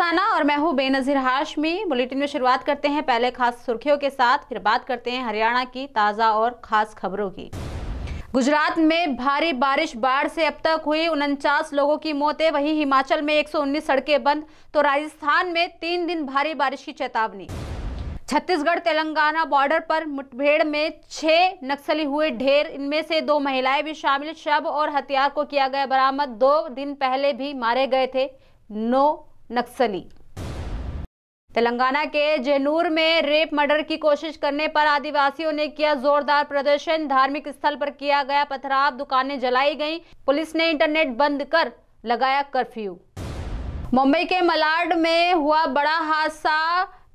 रोजाना और मैं हूं बेनजीर हाशमी बुलेटिन में शुरुआत करते हैं पहले खास सुर्खियों के साथ फिर बात करते हैं हरियाणा की ताज़ा और खास खबरों की गुजरात में भारी बारिश बाढ़ से अब तक हुई उनचास लोगों की मौतें वहीं हिमाचल में 119 सड़कें बंद तो राजस्थान में तीन दिन भारी बारिश की चेतावनी छत्तीसगढ़ तेलंगाना बॉर्डर पर मुठभेड़ में छह नक्सली हुए ढेर इनमें से दो महिलाएं भी शामिल शव और हथियार को किया गया बरामद दो दिन पहले भी मारे गए थे नौ नक्सली तेलंगाना के जेनूर में रेप मर्डर की कोशिश करने पर आदिवासियों ने किया जोरदार प्रदर्शन धार्मिक स्थल पर किया गया पथराव दुकानें जलाई गईं पुलिस ने इंटरनेट बंद कर लगाया कर्फ्यू मुंबई के मलाड में हुआ बड़ा हादसा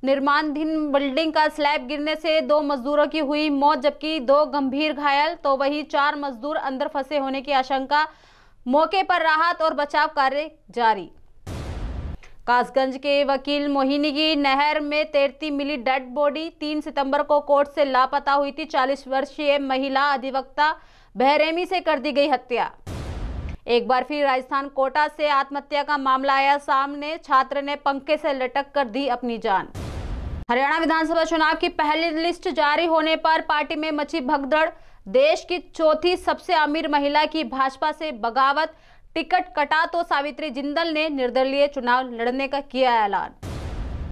निर्माणधीन बिल्डिंग का स्लैब गिरने से दो मजदूरों की हुई मौत जबकि दो गंभीर घायल तो वही चार मजदूर अंदर फंसे होने की आशंका मौके पर राहत और बचाव कार्य जारी कासगंज के वकील मोहिनी की नहर में तैरती मिली डेड बॉडी तीन सितंबर को कोर्ट से लापता हुई थी चालीस वर्षीय महिला अधिवक्ता बहरेमी से कर दी गई हत्या एक बार फिर राजस्थान कोटा से आत्महत्या का मामला आया सामने छात्र ने पंखे से लटक कर दी अपनी जान हरियाणा विधानसभा चुनाव की पहली लिस्ट जारी होने पर पार्टी में मची भगदड़ देश की चौथी सबसे अमीर महिला की भाजपा से बगावत टिकट कटा तो सावित्री जिंदल ने निर्दलीय चुनाव लड़ने का किया ऐलान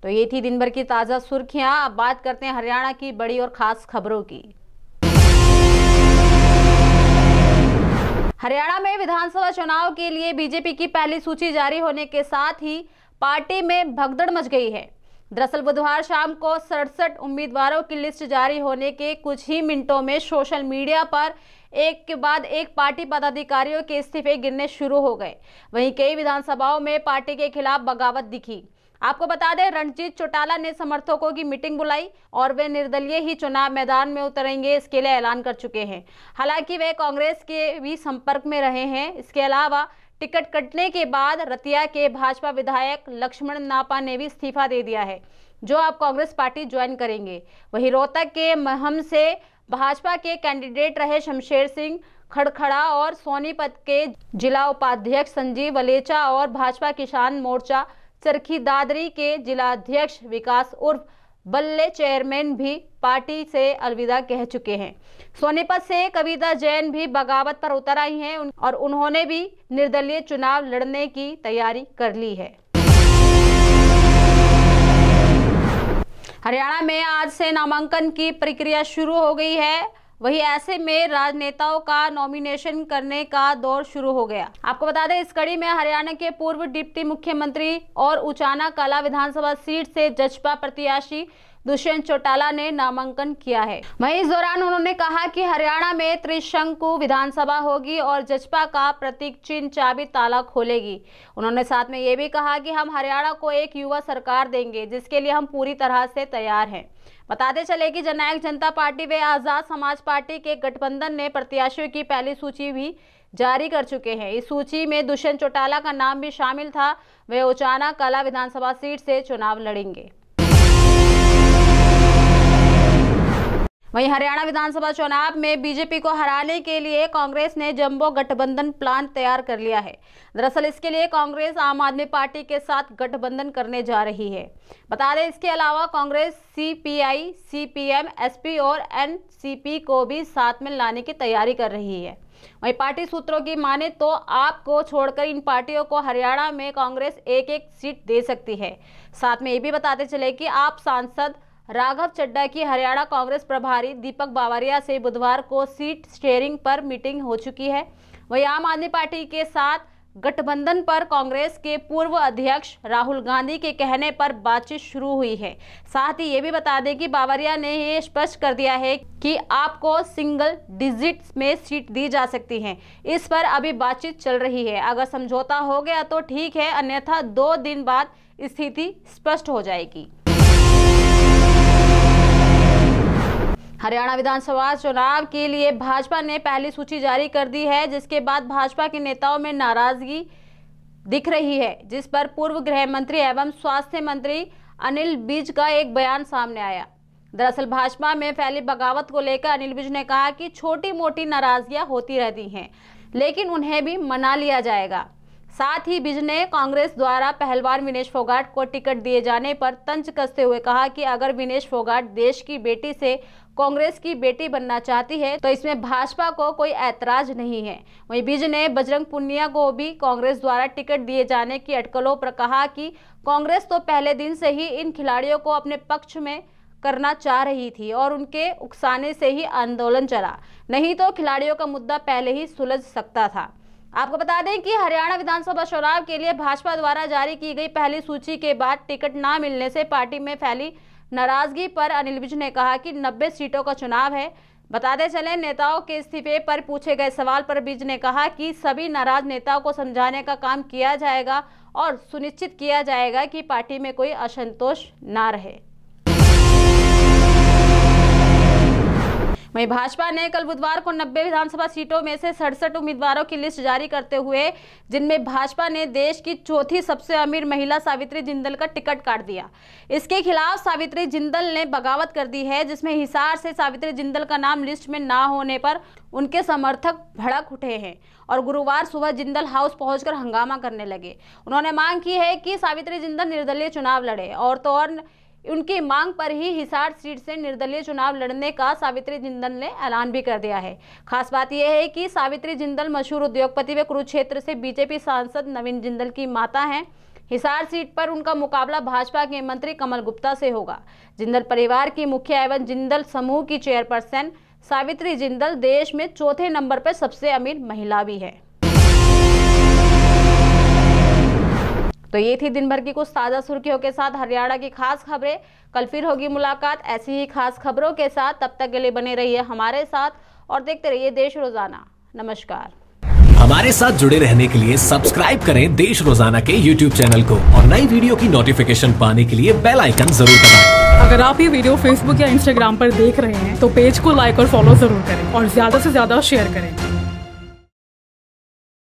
तो ये थी दिन भर की ताज़ा सुर्खियां अब बात करते हैं हरियाणा की बड़ी और खास खबरों की हरियाणा में विधानसभा चुनाव के लिए बीजेपी की पहली सूची जारी होने के साथ ही पार्टी में भगदड़ मच गई है दरअसल बुधवार शाम को सड़सठ उम्मीदवारों की लिस्ट जारी होने के कुछ ही मिनटों में सोशल मीडिया पर एक के बाद एक पार्टी पदाधिकारियों के इस्तीफे गिरने शुरू हो गए वहीं कई विधानसभाओं में पार्टी के खिलाफ बगावत दिखी आपको बता दें रणजीत चौटाला ने समर्थकों की मीटिंग बुलाई और वे निर्दलीय ही चुनाव मैदान में उतरेंगे इसके लिए ऐलान कर चुके हैं हालांकि वे कांग्रेस के भी संपर्क में रहे हैं इसके अलावा टिकट कटने के बाद रतिया के भाजपा विधायक लक्ष्मण नापा ने भी इस्तीफा दे दिया है जो आप कांग्रेस पार्टी ज्वाइन करेंगे वहीं रोहतक के महम से भाजपा के कैंडिडेट रहे शमशेर सिंह खड़खड़ा और सोनीपत के जिला उपाध्यक्ष संजीव वलेचा और भाजपा किसान मोर्चा चरखी दादरी के जिलाध्यक्ष विकास उर्फ बल्ले चेयरमैन भी पार्टी से अलविदा कह चुके हैं सोनीपत से कविता जैन भी बगावत पर उतर आई हैं और उन्होंने भी निर्दलीय चुनाव लड़ने की तैयारी कर ली है हरियाणा में आज से नामांकन की प्रक्रिया शुरू हो गई है वही ऐसे में राजनेताओं का नॉमिनेशन करने का दौर शुरू हो गया आपको बता दें इस कड़ी में हरियाणा के पूर्व डिप्टी मुख्यमंत्री और उचाना कला विधानसभा सीट से जजपा प्रत्याशी दुष्यंत चौटाला ने नामांकन किया है वही इस दौरान उन्होंने कहा कि हरियाणा में त्रिशंकु विधानसभा होगी और जजपा का प्रतीक चिन्ह चाबी ताला खोलेगी उन्होंने साथ में ये भी कहा कि हम हरियाणा को एक युवा सरकार देंगे जिसके लिए हम पूरी तरह से तैयार हैं बताते चले कि जननायक जनता पार्टी व आज़ाद समाज पार्टी के गठबंधन ने प्रत्याशियों की पहली सूची भी जारी कर चुके हैं इस सूची में दुष्यंत चौटाला का नाम भी शामिल था वे उचाना कला विधानसभा सीट से चुनाव लड़ेंगे वहीं हरियाणा विधानसभा चुनाव में बीजेपी को हराने के लिए कांग्रेस ने जम्बो गठबंधन प्लान तैयार कर लिया है दरअसल इसके लिए कांग्रेस आम आदमी पार्टी के साथ गठबंधन करने जा रही है बता दें इसके अलावा कांग्रेस सीपीआई, सीपीएम, एसपी और एनसीपी को भी साथ में लाने की तैयारी कर रही है वहीं पार्टी सूत्रों की माने तो आपको छोड़कर इन पार्टियों को हरियाणा में कांग्रेस एक एक सीट दे सकती है साथ में ये भी बताते चले कि आप सांसद राघव चड्डा की हरियाणा कांग्रेस प्रभारी दीपक बावरिया से बुधवार को सीट शेयरिंग पर मीटिंग हो चुकी है वही आम आदमी पार्टी के साथ गठबंधन पर कांग्रेस के पूर्व अध्यक्ष राहुल गांधी के कहने पर बातचीत शुरू हुई है साथ ही ये भी बता दें कि बावरिया ने ये स्पष्ट कर दिया है कि आपको सिंगल डिजिट में सीट दी जा सकती है इस पर अभी बातचीत चल रही है अगर समझौता हो गया तो ठीक है अन्यथा दो दिन बाद स्थिति स्पष्ट हो जाएगी हरियाणा विधानसभा चुनाव के लिए भाजपा ने पहली सूची जारी कर दी है जिसके बाद भाजपा के नेताओं में नाराजगी दिख रही है जिस पर पूर्व गृह मंत्री एवं स्वास्थ्य मंत्री अनिल विज का एक बयान सामने आया दरअसल भाजपा में फैली बगावत को लेकर अनिल विज ने कहा कि छोटी मोटी नाराजगियां होती रहती हैं लेकिन उन्हें भी मना लिया जाएगा साथ ही बिज ने कांग्रेस द्वारा पहलवान विनेश फोगाट को टिकट दिए जाने पर तंज कसते हुए कहा कि अगर विनेश फोगाट देश की बेटी से कांग्रेस की बेटी बनना चाहती है तो इसमें भाजपा को कोई ऐतराज नहीं है वहीं बीज ने बजरंग पुनिया को भी कांग्रेस द्वारा टिकट दिए जाने की अटकलों पर कहा कि कांग्रेस तो पहले दिन से ही इन खिलाड़ियों को अपने पक्ष में करना चाह रही थी और उनके उकसाने से ही आंदोलन चला नहीं तो खिलाड़ियों का मुद्दा पहले ही सुलझ सकता था आपको बता दें कि हरियाणा विधानसभा चुनाव के लिए भाजपा द्वारा जारी की गई पहली सूची के बाद टिकट ना मिलने से पार्टी में फैली नाराजगी पर अनिल विज ने कहा कि 90 सीटों का चुनाव है बताते चले नेताओं के इस्तीफे पर पूछे गए सवाल पर विज ने कहा कि सभी नाराज नेताओं को समझाने का काम किया जाएगा और सुनिश्चित किया जाएगा कि पार्टी में कोई असंतोष ना रहे वहीं भाजपा ने कल बुधवार को 90 विधानसभा सीटों में से सड़सठ उम्मीदवारों की लिस्ट जारी करते हुए जिनमें भाजपा ने देश की चौथी सबसे अमीर महिला सावित्री जिंदल का टिकट काट दिया इसके खिलाफ सावित्री जिंदल ने बगावत कर दी है जिसमें हिसार से सावित्री जिंदल का नाम लिस्ट में ना होने पर उनके समर्थक भड़क उठे हैं और गुरुवार सुबह जिंदल हाउस पहुंचकर हंगामा करने लगे उन्होंने मांग की है कि सावित्री जिंदल निर्दलीय चुनाव लड़े और तो और उनकी मांग पर ही हिसार सीट से निर्दलीय चुनाव लड़ने का सावित्री जिंदल ने ऐलान भी कर दिया है खास बात यह है कि सावित्री जिंदल मशहूर उद्योगपति व कुरुक्षेत्र से बीजेपी सांसद नवीन जिंदल की माता हैं हिसार सीट पर उनका मुकाबला भाजपा के मंत्री कमल गुप्ता से होगा जिंदल परिवार की मुखिया एवं जिंदल समूह की चेयरपर्सन सावित्री जिंदल देश में चौथे नंबर पर सबसे अमीर महिला भी है तो ये थी दिन भर की कुछ ताज़ा सुर्खियों के साथ हरियाणा की खास खबरें कल फिर होगी मुलाकात ऐसी ही खास खबरों के साथ तब तक के लिए बने रहिए हमारे साथ और देखते रहिए देश रोजाना नमस्कार हमारे साथ जुड़े रहने के लिए सब्सक्राइब करें देश रोजाना के YouTube चैनल को और नई वीडियो की नोटिफिकेशन पाने के लिए बेल आइकन जरूर दबाएं। अगर आप ये वीडियो Facebook या Instagram पर देख रहे हैं तो पेज को लाइक और फॉलो जरूर करें और ज्यादा से ज्यादा शेयर करें